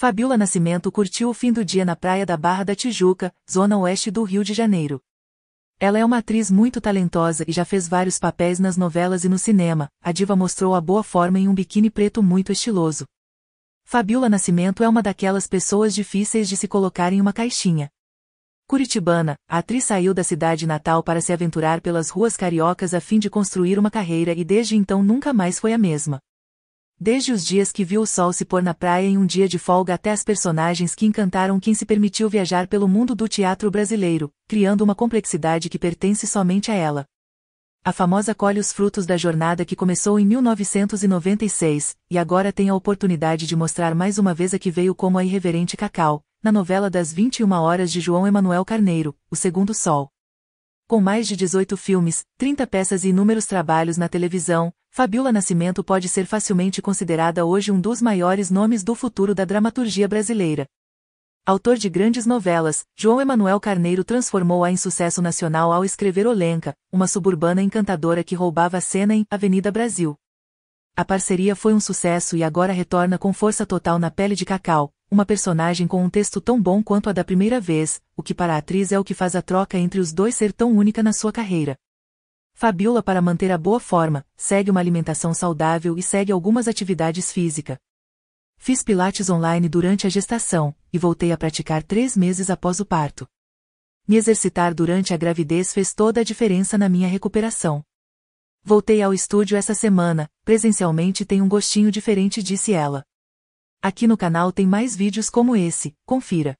Fabiola Nascimento curtiu o fim do dia na praia da Barra da Tijuca, zona oeste do Rio de Janeiro. Ela é uma atriz muito talentosa e já fez vários papéis nas novelas e no cinema, a diva mostrou a boa forma em um biquíni preto muito estiloso. Fabiola Nascimento é uma daquelas pessoas difíceis de se colocar em uma caixinha. Curitibana, a atriz saiu da cidade natal para se aventurar pelas ruas cariocas a fim de construir uma carreira e desde então nunca mais foi a mesma. Desde os dias que viu o sol se pôr na praia em um dia de folga até as personagens que encantaram quem se permitiu viajar pelo mundo do teatro brasileiro, criando uma complexidade que pertence somente a ela. A famosa colhe os frutos da jornada que começou em 1996, e agora tem a oportunidade de mostrar mais uma vez a que veio como a irreverente Cacau, na novela das 21 horas de João Emanuel Carneiro, O Segundo Sol. Com mais de 18 filmes, 30 peças e inúmeros trabalhos na televisão, Fabiola Nascimento pode ser facilmente considerada hoje um dos maiores nomes do futuro da dramaturgia brasileira. Autor de grandes novelas, João Emanuel Carneiro transformou-a em sucesso nacional ao escrever Olenca, uma suburbana encantadora que roubava a cena em Avenida Brasil. A parceria foi um sucesso e agora retorna com força total na pele de Cacau, uma personagem com um texto tão bom quanto a da primeira vez, o que para a atriz é o que faz a troca entre os dois ser tão única na sua carreira. Fabiola, para manter a boa forma, segue uma alimentação saudável e segue algumas atividades físicas. Fiz pilates online durante a gestação, e voltei a praticar três meses após o parto. Me exercitar durante a gravidez fez toda a diferença na minha recuperação. Voltei ao estúdio essa semana, presencialmente tem um gostinho diferente, disse ela. Aqui no canal tem mais vídeos como esse, confira.